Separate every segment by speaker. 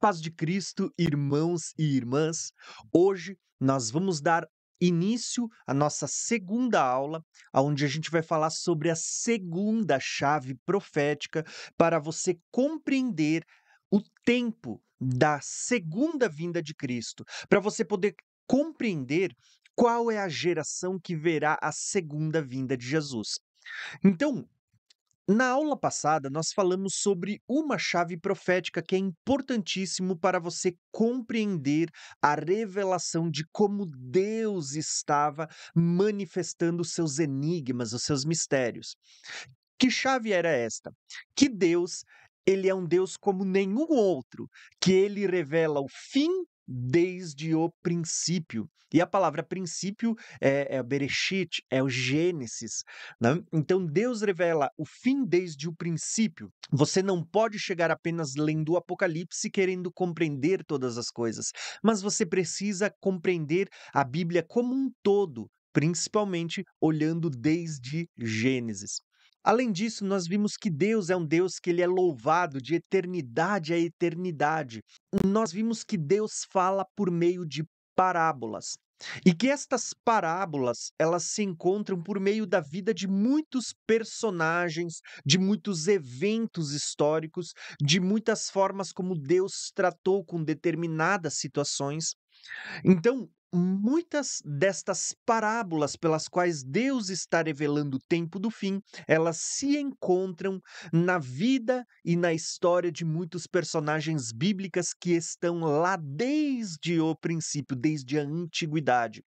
Speaker 1: paz de Cristo, irmãos e irmãs. Hoje nós vamos dar início à nossa segunda aula, onde a gente vai falar sobre a segunda chave profética para você compreender o tempo da segunda vinda de Cristo, para você poder compreender qual é a geração que verá a segunda vinda de Jesus. Então, na aula passada, nós falamos sobre uma chave profética que é importantíssimo para você compreender a revelação de como Deus estava manifestando os seus enigmas, os seus mistérios. Que chave era esta? Que Deus, ele é um Deus como nenhum outro, que ele revela o fim desde o princípio. E a palavra princípio é, é Bereshit, é o Gênesis. Né? Então Deus revela o fim desde o princípio. Você não pode chegar apenas lendo o Apocalipse querendo compreender todas as coisas, mas você precisa compreender a Bíblia como um todo, principalmente olhando desde Gênesis. Além disso, nós vimos que Deus é um Deus que ele é louvado de eternidade a eternidade. Nós vimos que Deus fala por meio de parábolas. E que estas parábolas, elas se encontram por meio da vida de muitos personagens, de muitos eventos históricos, de muitas formas como Deus tratou com determinadas situações. Então, muitas destas parábolas pelas quais Deus está revelando o tempo do fim, elas se encontram na vida e na história de muitos personagens bíblicas que estão lá desde o princípio, desde a antiguidade.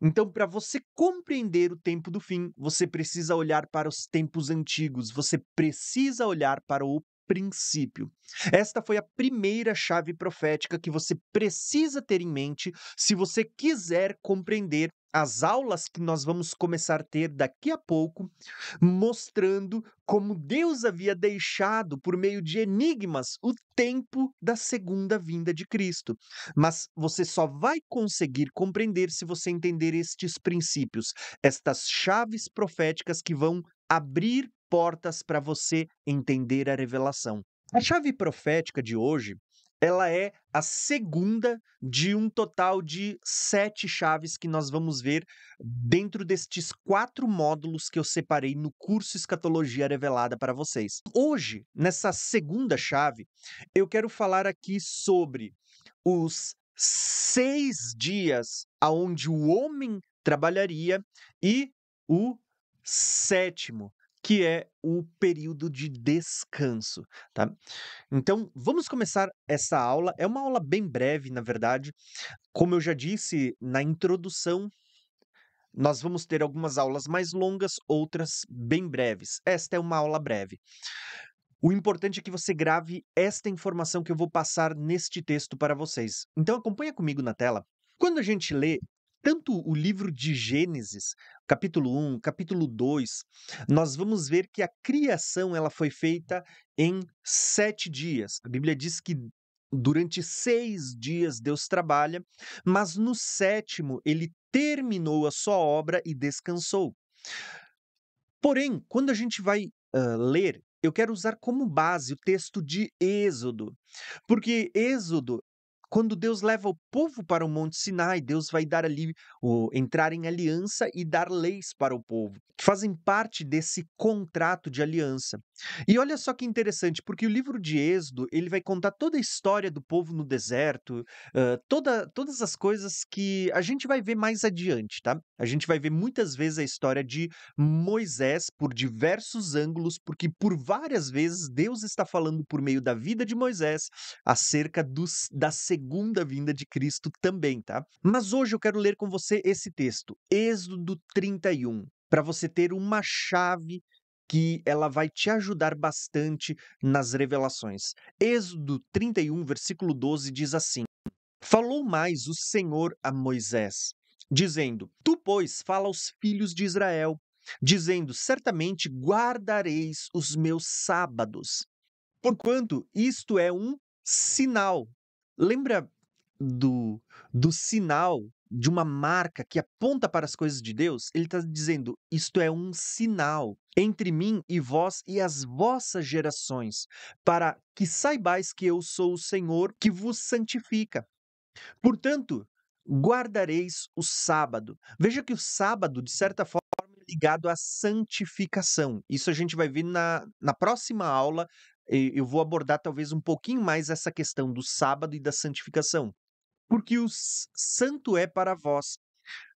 Speaker 1: Então, para você compreender o tempo do fim, você precisa olhar para os tempos antigos, você precisa olhar para o princípio. Esta foi a primeira chave profética que você precisa ter em mente se você quiser compreender as aulas que nós vamos começar a ter daqui a pouco, mostrando como Deus havia deixado, por meio de enigmas, o tempo da segunda vinda de Cristo. Mas você só vai conseguir compreender se você entender estes princípios, estas chaves proféticas que vão abrir portas para você entender a revelação. A hum. chave profética de hoje, ela é a segunda de um total de sete chaves que nós vamos ver dentro destes quatro módulos que eu separei no curso Escatologia Revelada para vocês. Hoje, nessa segunda chave, eu quero falar aqui sobre os seis dias aonde o homem trabalharia e o sétimo, que é o período de descanso, tá? Então, vamos começar essa aula. É uma aula bem breve, na verdade. Como eu já disse na introdução, nós vamos ter algumas aulas mais longas, outras bem breves. Esta é uma aula breve. O importante é que você grave esta informação que eu vou passar neste texto para vocês. Então acompanha comigo na tela. Quando a gente lê tanto o livro de Gênesis, capítulo 1, capítulo 2, nós vamos ver que a criação ela foi feita em sete dias. A Bíblia diz que durante seis dias Deus trabalha, mas no sétimo ele terminou a sua obra e descansou. Porém, quando a gente vai uh, ler eu quero usar como base o texto de Êxodo, porque Êxodo quando Deus leva o povo para o Monte Sinai, Deus vai dar ali, o, entrar em aliança e dar leis para o povo, que fazem parte desse contrato de aliança. E olha só que interessante, porque o livro de Êxodo ele vai contar toda a história do povo no deserto, uh, toda, todas as coisas que a gente vai ver mais adiante, tá? A gente vai ver muitas vezes a história de Moisés por diversos ângulos, porque por várias vezes Deus está falando por meio da vida de Moisés acerca dos, da segunda segunda vinda de Cristo também, tá? Mas hoje eu quero ler com você esse texto, Êxodo 31, para você ter uma chave que ela vai te ajudar bastante nas revelações. Êxodo 31, versículo 12 diz assim: Falou mais o Senhor a Moisés, dizendo: Tu, pois, fala aos filhos de Israel, dizendo: Certamente guardareis os meus sábados. Porquanto isto é um sinal Lembra do, do sinal de uma marca que aponta para as coisas de Deus? Ele está dizendo: isto é um sinal entre mim e vós e as vossas gerações, para que saibais que eu sou o Senhor que vos santifica. Portanto, guardareis o sábado. Veja que o sábado, de certa forma, é ligado à santificação. Isso a gente vai ver na, na próxima aula eu vou abordar talvez um pouquinho mais essa questão do sábado e da santificação. Porque o santo é para vós,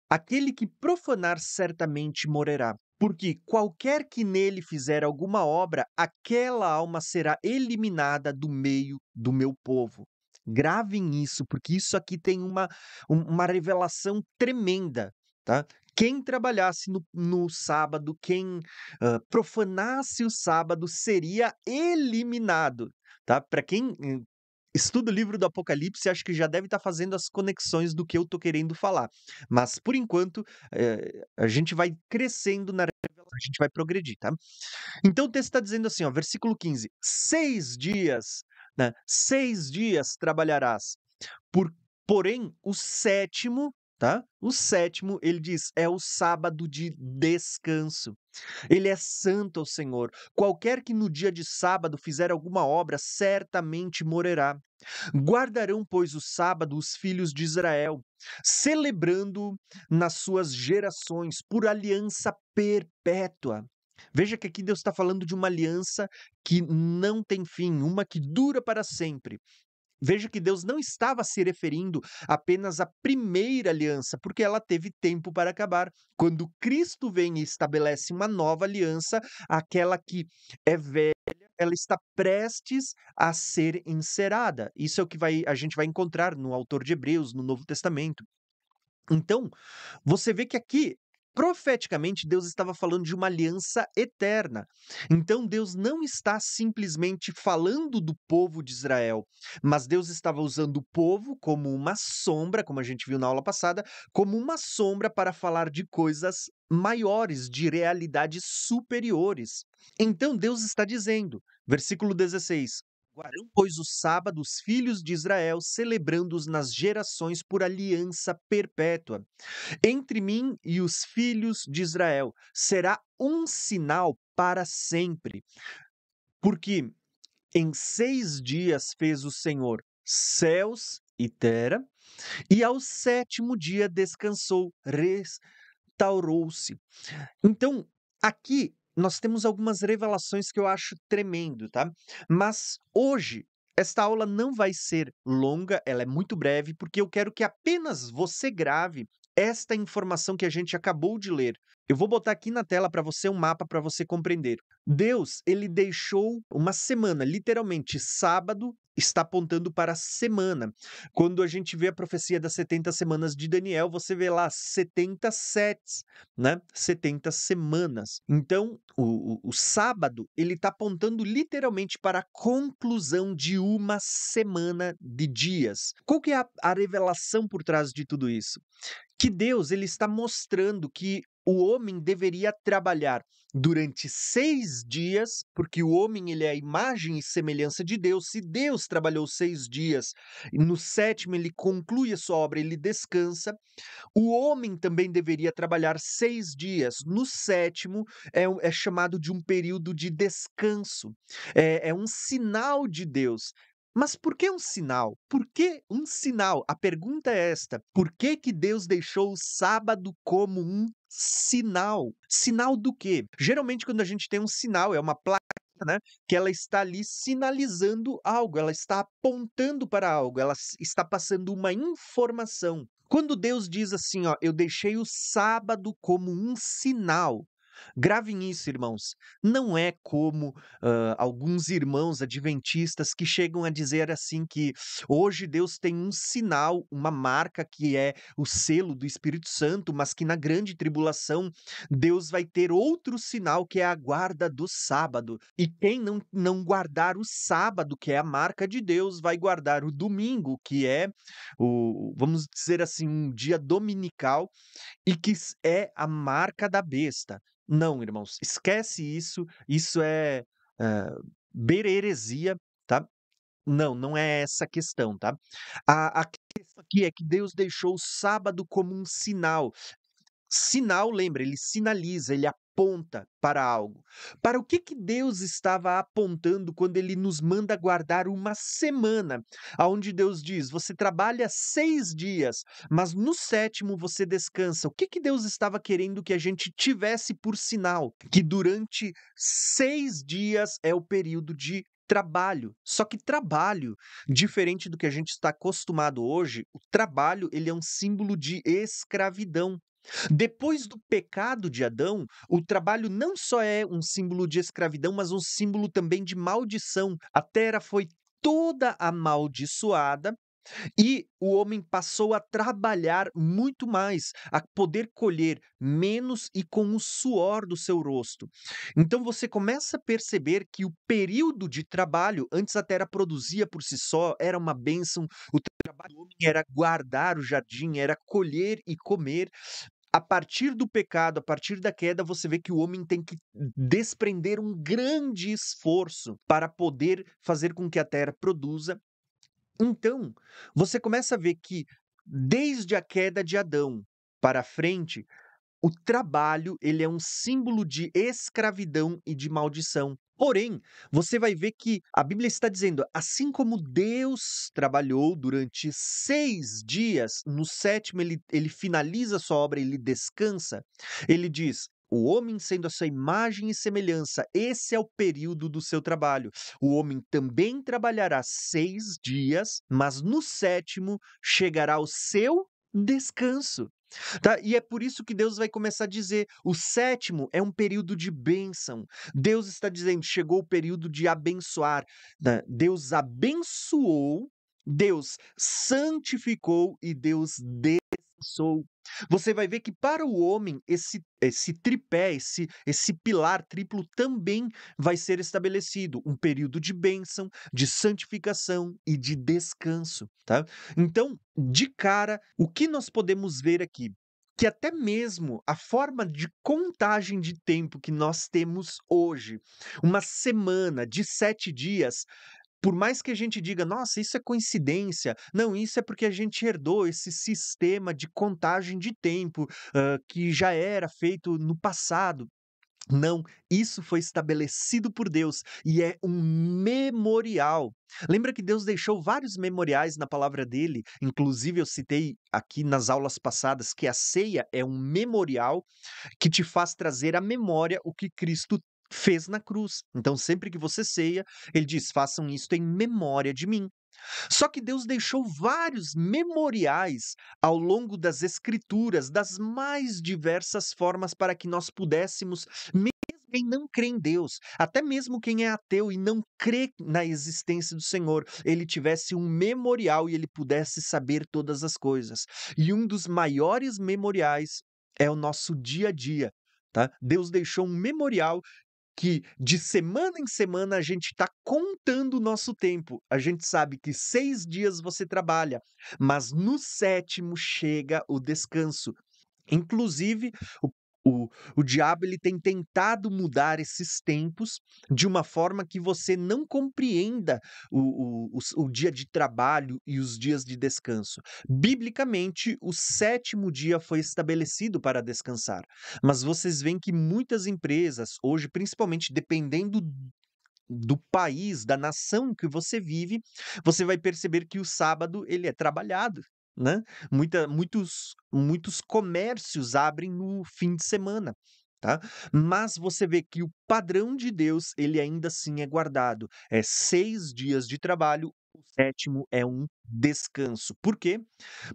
Speaker 1: aquele que profanar certamente morrerá. Porque qualquer que nele fizer alguma obra, aquela alma será eliminada do meio do meu povo. Gravem isso, porque isso aqui tem uma, uma revelação tremenda, tá? Quem trabalhasse no, no sábado, quem uh, profanasse o sábado, seria eliminado. Tá? Para quem hum, estuda o livro do Apocalipse, acho que já deve estar tá fazendo as conexões do que eu tô querendo falar. Mas por enquanto, eh, a gente vai crescendo na revelação, a gente vai progredir, tá? Então o texto está dizendo assim, ó, versículo 15: seis dias, né? Seis dias trabalharás, por, porém o sétimo tá? O sétimo, ele diz, é o sábado de descanso. Ele é santo ao Senhor. Qualquer que no dia de sábado fizer alguma obra, certamente morrerá. Guardarão, pois, o sábado os filhos de Israel, celebrando nas suas gerações por aliança perpétua. Veja que aqui Deus está falando de uma aliança que não tem fim, uma que dura para sempre. Veja que Deus não estava se referindo apenas à primeira aliança, porque ela teve tempo para acabar. Quando Cristo vem e estabelece uma nova aliança, aquela que é velha, ela está prestes a ser encerada. Isso é o que vai, a gente vai encontrar no autor de Hebreus, no Novo Testamento. Então, você vê que aqui profeticamente Deus estava falando de uma aliança eterna. Então Deus não está simplesmente falando do povo de Israel, mas Deus estava usando o povo como uma sombra, como a gente viu na aula passada, como uma sombra para falar de coisas maiores, de realidades superiores. Então Deus está dizendo, versículo 16: Guarão pois o sábado os filhos de Israel, celebrando-os nas gerações por aliança perpétua. Entre mim e os filhos de Israel será um sinal para sempre. Porque em seis dias fez o Senhor céus e terra, e ao sétimo dia descansou, restaurou-se. Então, aqui nós temos algumas revelações que eu acho tremendo, tá? Mas hoje esta aula não vai ser longa, ela é muito breve, porque eu quero que apenas você grave esta informação que a gente acabou de ler. Eu vou botar aqui na tela para você um mapa para você compreender. Deus, ele deixou uma semana, literalmente sábado, está apontando para a semana. Quando a gente vê a profecia das 70 semanas de Daniel, você vê lá 70 sets, né? 70 semanas. Então, o, o, o sábado, ele está apontando literalmente para a conclusão de uma semana de dias. Qual que é a, a revelação por trás de tudo isso? que Deus ele está mostrando que o homem deveria trabalhar durante seis dias, porque o homem ele é a imagem e semelhança de Deus. Se Deus trabalhou seis dias, no sétimo ele conclui a sua obra, ele descansa. O homem também deveria trabalhar seis dias. No sétimo é, é chamado de um período de descanso. É, é um sinal de Deus mas por que um sinal? Por que um sinal? A pergunta é esta: por que, que Deus deixou o sábado como um sinal? Sinal do quê? Geralmente, quando a gente tem um sinal, é uma placa. Né? Que ela está ali sinalizando algo, ela está apontando para algo, ela está passando uma informação. Quando Deus diz assim, ó, eu deixei o sábado como um sinal, Gravem isso, irmãos. Não é como uh, alguns irmãos adventistas que chegam a dizer assim que hoje Deus tem um sinal, uma marca que é o selo do Espírito Santo, mas que na grande tribulação Deus vai ter outro sinal que é a guarda do sábado. E quem não, não guardar o sábado, que é a marca de Deus, vai guardar o domingo, que é o, vamos dizer assim, um dia dominical e que é a marca da besta. Não, irmãos, esquece isso. Isso é uh, bereresia, tá? Não, não é essa a questão, tá? A, a questão aqui é que Deus deixou o sábado como um sinal. Sinal, lembra, ele sinaliza, ele aponta aponta para algo. Para o que, que Deus estava apontando quando ele nos manda guardar uma semana, aonde Deus diz: você trabalha seis dias, mas no sétimo você descansa. O que, que Deus estava querendo que a gente tivesse por sinal? Que durante seis dias é o período de trabalho. Só que trabalho, diferente do que a gente está acostumado hoje, o trabalho ele é um símbolo de escravidão. Depois do pecado de Adão, o trabalho não só é um símbolo de escravidão, mas um símbolo também de maldição. A terra foi toda amaldiçoada e o homem passou a trabalhar muito mais, a poder colher menos e com o suor do seu rosto. Então você começa a perceber que o período de trabalho, antes a terra produzia por si só, era uma bênção, o trabalho do homem era guardar o jardim, era colher e comer, a partir do pecado, a partir da queda, você vê que o homem tem que desprender um grande esforço para poder fazer com que a terra produza então, você começa a ver que desde a queda de Adão para frente, o trabalho ele é um símbolo de escravidão e de maldição. Porém, você vai ver que a Bíblia está dizendo: assim como Deus trabalhou durante seis dias, no sétimo ele, ele finaliza a sua obra, ele descansa, ele diz: o homem sendo a sua imagem e semelhança, esse é o período do seu trabalho. O homem também trabalhará seis dias, mas no sétimo chegará o seu descanso. Tá? E é por isso que Deus vai começar a dizer: o sétimo é um período de bênção. Deus está dizendo: chegou o período de abençoar. Né? Deus abençoou, Deus santificou e Deus você vai ver que para o homem esse, esse tripé, esse, esse pilar triplo também vai ser estabelecido, um período de bênção, de santificação e de descanso, tá? Então, de cara, o que nós podemos ver aqui? que até mesmo a forma de contagem de tempo que nós temos hoje, uma semana de sete dias, por mais que a gente diga, nossa, isso é coincidência, não, isso é porque a gente herdou esse sistema de contagem de tempo uh, que já era feito no passado. Não, isso foi estabelecido por Deus e é um memorial. Lembra que Deus deixou vários memoriais na palavra dele, inclusive eu citei aqui nas aulas passadas que a ceia é um memorial que te faz trazer à memória o que Cristo fez na cruz. Então, sempre que você ceia, ele diz: façam isto em memória de mim. Só que Deus deixou vários memoriais ao longo das Escrituras, das mais diversas formas, para que nós pudéssemos, mesmo quem não crê em Deus, até mesmo quem é ateu e não crê na existência do Senhor, ele tivesse um memorial e ele pudesse saber todas as coisas. E um dos maiores memoriais é o nosso dia a dia. Tá? Deus deixou um memorial que de semana em semana a gente está contando o nosso tempo. A gente sabe que seis dias você trabalha, mas no sétimo chega o descanso. Inclusive, o o, o diabo ele tem tentado mudar esses tempos de uma forma que você não compreenda o, o, o dia de trabalho e os dias de descanso. Biblicamente, o sétimo dia foi estabelecido para descansar, mas vocês veem que muitas empresas, hoje, principalmente dependendo do país, da nação que você vive, você vai perceber que o sábado ele é trabalhado né? Muita, muitos, muitos comércios abrem no fim de semana. Tá? Mas você vê que o padrão de Deus, ele ainda assim é guardado. É seis dias de trabalho, o sétimo é um descanso. Por quê?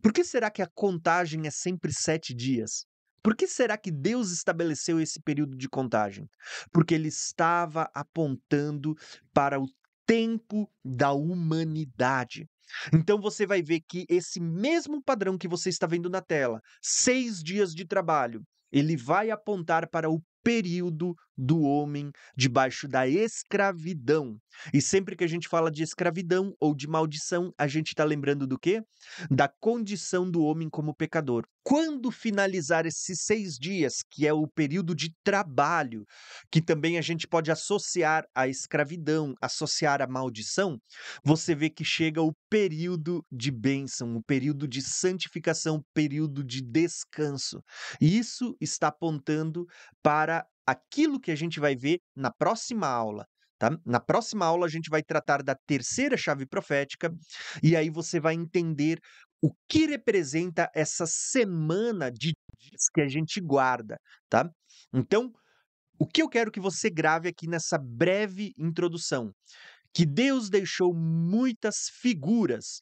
Speaker 1: Por que será que a contagem é sempre sete dias? Por que será que Deus estabeleceu esse período de contagem? Porque ele estava apontando para o tempo da humanidade. Então você vai ver que esse mesmo padrão que você está vendo na tela, seis dias de trabalho, ele vai apontar para o período do homem debaixo da escravidão. E sempre que a gente fala de escravidão ou de maldição, a gente está lembrando do quê? Da condição do homem como pecador. Quando finalizar esses seis dias, que é o período de trabalho, que também a gente pode associar à escravidão, associar à maldição, você vê que chega o período de bênção, o período de santificação, o período de descanso. E isso está apontando para aquilo que a gente vai ver na próxima aula. Tá? Na próxima aula, a gente vai tratar da terceira chave profética, e aí você vai entender o que representa essa semana de dias que a gente guarda. Tá? Então, o que eu quero que você grave aqui nessa breve introdução? Que Deus deixou muitas figuras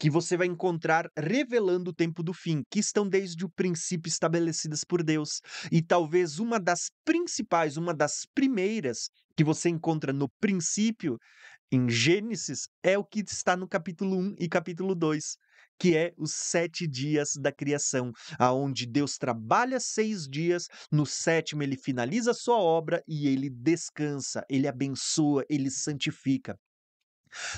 Speaker 1: que você vai encontrar revelando o tempo do fim, que estão desde o princípio estabelecidas por Deus. E talvez uma das principais, uma das primeiras que você encontra no princípio, em Gênesis, é o que está no capítulo 1 e capítulo 2 que é os sete dias da criação, aonde Deus trabalha seis dias, no sétimo ele finaliza a sua obra e ele descansa, ele abençoa, ele santifica.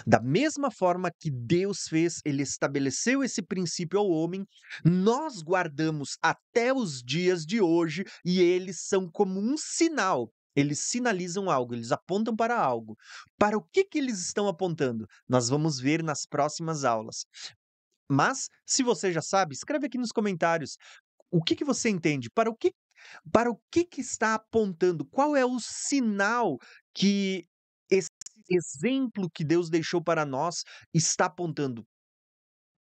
Speaker 1: Da mesma forma que Deus fez, ele estabeleceu esse princípio ao homem, nós guardamos até os dias de hoje e eles são como um sinal. Eles sinalizam algo, eles apontam para algo. Para o que, que eles estão apontando? Nós vamos ver nas próximas aulas. Mas, se você já sabe, escreve aqui nos comentários o que, que você entende, para o que, para o que, que está apontando, qual é o sinal que exemplo que Deus deixou para nós está apontando. O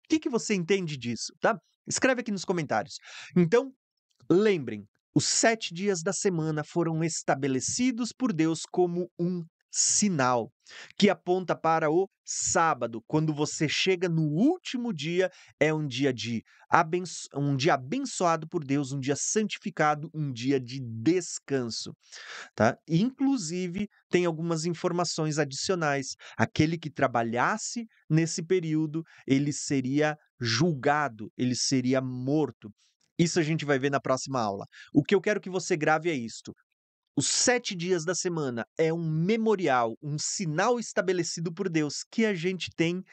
Speaker 1: que, que você entende disso? Tá? Escreve aqui nos comentários. Então, lembrem, os sete dias da semana foram estabelecidos por Deus como um sinal que aponta para o sábado. Quando você chega no último dia, é um dia de abenço... um dia abençoado por Deus, um dia santificado, um dia de descanso, tá? Inclusive, tem algumas informações adicionais. Aquele que trabalhasse nesse período, ele seria julgado, ele seria morto. Isso a gente vai ver na próxima aula. O que eu quero que você grave é isto: os sete dias da semana é um memorial, um sinal estabelecido por Deus que a gente tem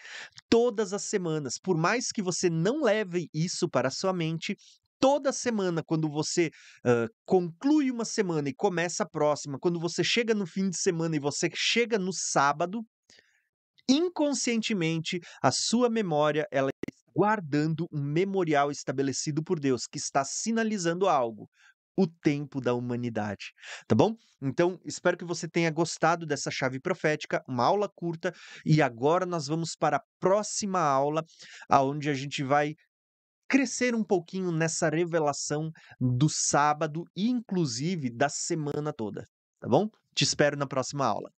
Speaker 1: todas as semanas. Por mais que você não leve isso para a sua mente, toda semana, quando você uh, conclui uma semana e começa a próxima, quando você chega no fim de semana e você chega no sábado, inconscientemente a sua memória ela guardando um memorial estabelecido por Deus que está sinalizando algo o tempo da humanidade, tá bom? Então, espero que você tenha gostado dessa chave profética, uma aula curta, e agora nós vamos para a próxima aula, aonde a gente vai crescer um pouquinho nessa revelação do sábado e inclusive da semana toda, tá bom? Te espero na próxima aula.